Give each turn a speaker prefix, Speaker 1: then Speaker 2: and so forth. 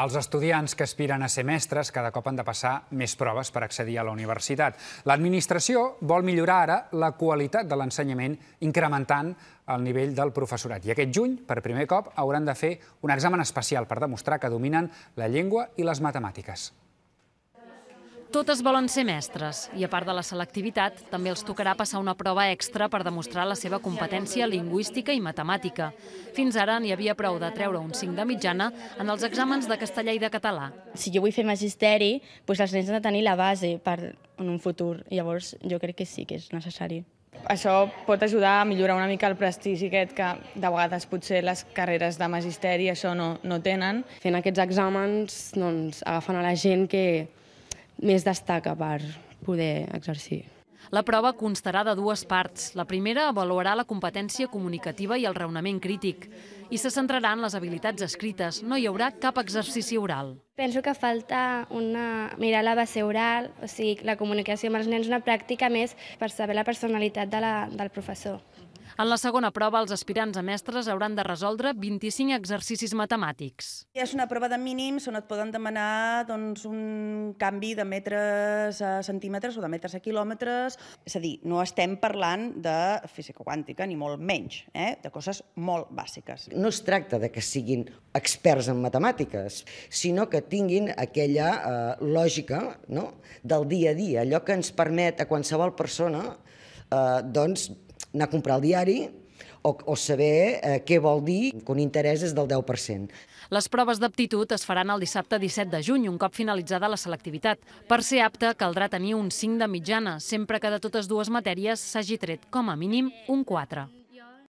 Speaker 1: Els estudiants que aspiren a ser mestres cada cop han de passar més proves per accedir a la universitat. L'administració vol millorar ara la qualitat de l'ensenyament incrementant el nivell del professorat. I aquest juny, per primer cop, hauran de fer un examen especial per demostrar que dominen la llengua i les matemàtiques.
Speaker 2: Totes volen ser mestres i, a part de la selectivitat, també els tocarà passar una prova extra per demostrar la seva competència lingüística i matemàtica. Fins ara n'hi havia prou de treure un 5 de mitjana en els exàmens de castellà i de català.
Speaker 1: Si jo vull fer magisteri, doncs els nens han de tenir la base per en un futur. Llavors, jo crec que sí que és necessari.
Speaker 3: Això pot ajudar a millorar una mica el prestigi aquest que de vegades potser les carreres de magisteri això no, no tenen. Fent aquests exàmens doncs, agafen a la gent que, més destaca per poder exercir.
Speaker 2: La prova constarà de dues parts. La primera avaluarà la competència comunicativa i el raonament crític i se centrarà en les habilitats escrites. No hi haurà cap exercici oral. Penso que falta una mirar la base oral, o sigui, la comunicació amb els nens, una pràctica més per saber la personalitat de la, del professor. En la segona prova, els aspirants a mestres hauran de resoldre 25 exercicis matemàtics.
Speaker 3: És una prova de mínims on et poden demanar doncs, un canvi de metres a centímetres o de metres a quilòmetres. És a dir, no estem parlant de física quàntica, ni molt menys, eh? de coses molt bàsiques. No es tracta de que siguin experts en matemàtiques, sinó que tinguin aquella eh, lògica no? del dia a dia, allò que ens permet a qualsevol persona eh, doncs, anar a comprar el diari, o, o saber eh, què vol dir que un interès és del 10%.
Speaker 2: Les proves d'aptitud es faran el dissabte 17 de juny, un cop finalitzada la selectivitat. Per ser apte, caldrà tenir un 5 de mitjana, sempre que de totes dues matèries s'hagi tret, com a mínim, un 4.